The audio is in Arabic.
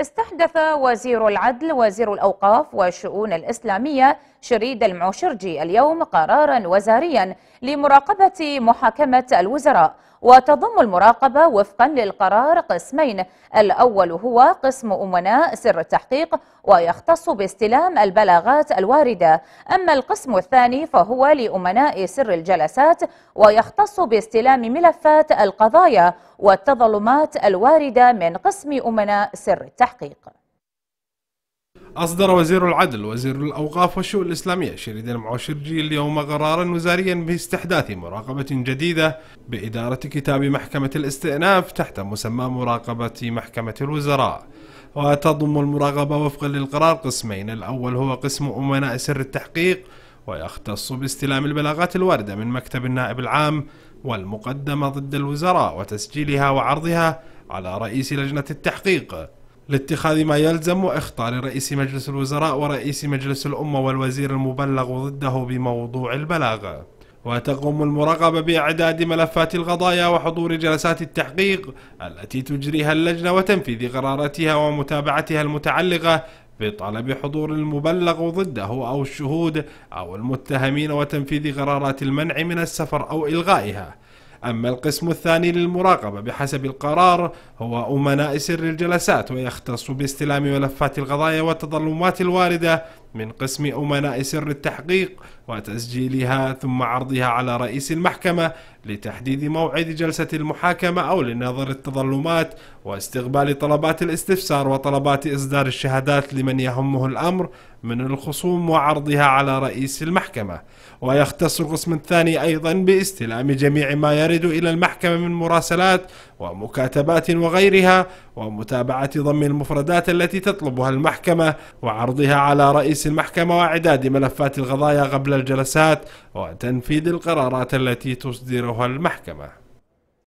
استحدث وزير العدل وزير الأوقاف والشؤون الإسلامية شريد المعشرجي اليوم قرارا وزاريا لمراقبة محاكمة الوزراء وتضم المراقبة وفقا للقرار قسمين الأول هو قسم أمناء سر التحقيق ويختص باستلام البلاغات الواردة أما القسم الثاني فهو لأمناء سر الجلسات ويختص باستلام ملفات القضايا والتظلمات الواردة من قسم أمناء سر التحقيق التحقيق أصدر وزير العدل وزير الأوقاف والشؤون الإسلامية شريد المعوشرجي اليوم قرارا وزاريا باستحداث مراقبة جديدة بإدارة كتاب محكمة الاستئناف تحت مسمى مراقبة محكمة الوزراء وتضم المراقبة وفقا للقرار قسمين الأول هو قسم أمناء سر التحقيق ويختص باستلام البلاغات الواردة من مكتب النائب العام والمقدمة ضد الوزراء وتسجيلها وعرضها على رئيس لجنة التحقيق لاتخاذ ما يلزم وإخطاء لرئيس مجلس الوزراء ورئيس مجلس الأمة والوزير المبلغ ضده بموضوع البلاغة وتقوم المراقبة بإعداد ملفات القضايا وحضور جلسات التحقيق التي تجريها اللجنة وتنفيذ قراراتها ومتابعتها المتعلقة بطلب حضور المبلغ ضده أو الشهود أو المتهمين وتنفيذ قرارات المنع من السفر أو إلغائها أما القسم الثاني للمراقبة بحسب القرار هو أمناء سر الجلسات ويختص باستلام ملفات القضايا والتظلمات الواردة من قسم أمناء سر التحقيق وتسجيلها ثم عرضها على رئيس المحكمة لتحديد موعد جلسة المحاكمة أو لنظر التظلمات واستقبال طلبات الاستفسار وطلبات إصدار الشهادات لمن يهمه الأمر من الخصوم وعرضها على رئيس المحكمة ويختص القسم الثاني أيضا باستلام جميع ما يرد إلى المحكمة من مراسلات ومكاتبات وغيرها ومتابعة ضم المفردات التي تطلبها المحكمة وعرضها على رئيس المحكمة وإعداد ملفات القضايا قبل الجلسات وتنفيذ القرارات التي تصدرها المحكمة